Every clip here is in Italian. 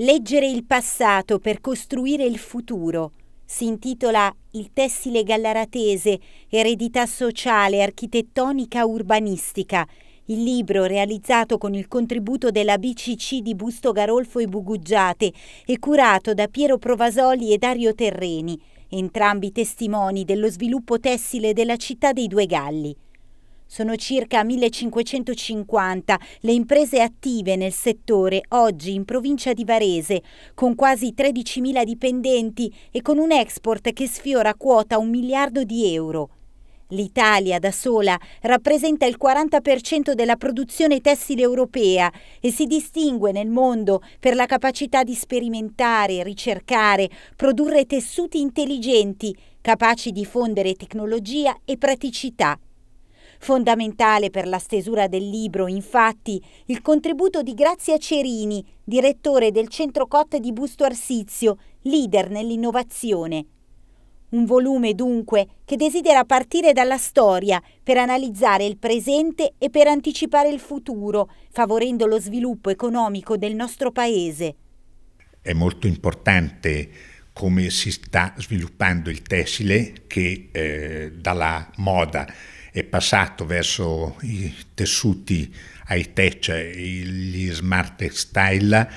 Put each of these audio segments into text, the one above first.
Leggere il passato per costruire il futuro si intitola Il tessile gallaratese, eredità sociale, architettonica, urbanistica. Il libro, realizzato con il contributo della BCC di Busto Garolfo e Bugugiate, e curato da Piero Provasoli e Dario Terreni, entrambi testimoni dello sviluppo tessile della città dei Due Galli. Sono circa 1550 le imprese attive nel settore oggi in provincia di Varese, con quasi 13.000 dipendenti e con un export che sfiora quota un miliardo di euro. L'Italia da sola rappresenta il 40% della produzione tessile europea e si distingue nel mondo per la capacità di sperimentare, ricercare, produrre tessuti intelligenti, capaci di fondere tecnologia e praticità. Fondamentale per la stesura del libro, infatti, il contributo di Grazia Cerini, direttore del Centro Cotte di Busto Arsizio, leader nell'innovazione. Un volume dunque che desidera partire dalla storia per analizzare il presente e per anticipare il futuro, favorendo lo sviluppo economico del nostro paese. È molto importante come si sta sviluppando il tessile che eh, dalla moda è passato verso i tessuti high tech, cioè gli smart textile,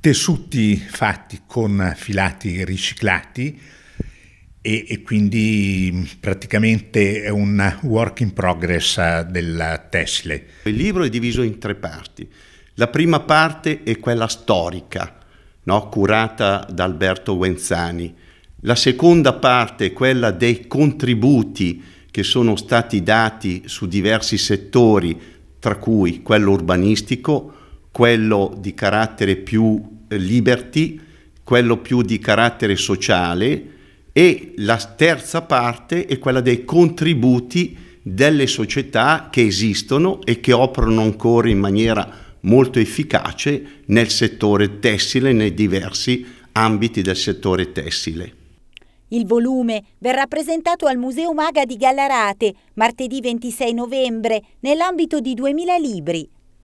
tessuti fatti con filati riciclati e, e quindi praticamente è un work in progress del tessile. Il libro è diviso in tre parti. La prima parte è quella storica, no? curata da Alberto Guenzani. La seconda parte è quella dei contributi che sono stati dati su diversi settori, tra cui quello urbanistico, quello di carattere più eh, liberty, quello più di carattere sociale e la terza parte è quella dei contributi delle società che esistono e che operano ancora in maniera molto efficace nel settore tessile, nei diversi ambiti del settore tessile. Il volume verrà presentato al Museo Maga di Gallarate martedì 26 novembre nell'ambito di 2000 libri